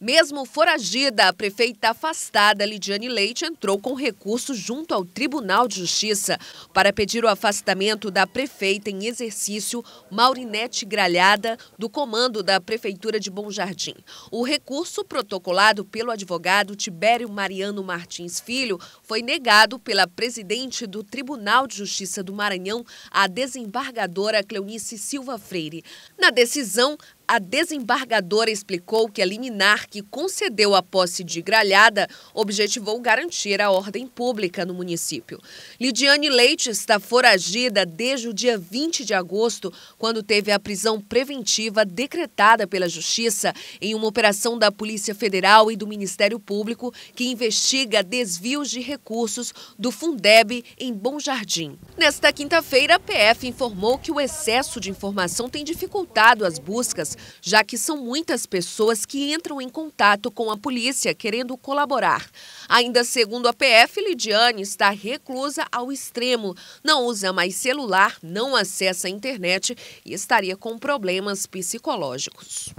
Mesmo foragida, a prefeita afastada Lidiane Leite entrou com recurso junto ao Tribunal de Justiça para pedir o afastamento da prefeita em exercício, Maurinete Gralhada, do comando da Prefeitura de Bom Jardim. O recurso, protocolado pelo advogado Tibério Mariano Martins Filho, foi negado pela presidente do Tribunal de Justiça do Maranhão, a desembargadora Cleonice Silva Freire. Na decisão, a desembargadora explicou que a liminar que concedeu a posse de Gralhada objetivou garantir a ordem pública no município. Lidiane Leite está foragida desde o dia 20 de agosto, quando teve a prisão preventiva decretada pela Justiça em uma operação da Polícia Federal e do Ministério Público que investiga desvios de recursos do Fundeb em Bom Jardim. Nesta quinta-feira, a PF informou que o excesso de informação tem dificultado as buscas já que são muitas pessoas que entram em contato com a polícia querendo colaborar. Ainda segundo a PF, Lidiane está reclusa ao extremo, não usa mais celular, não acessa a internet e estaria com problemas psicológicos.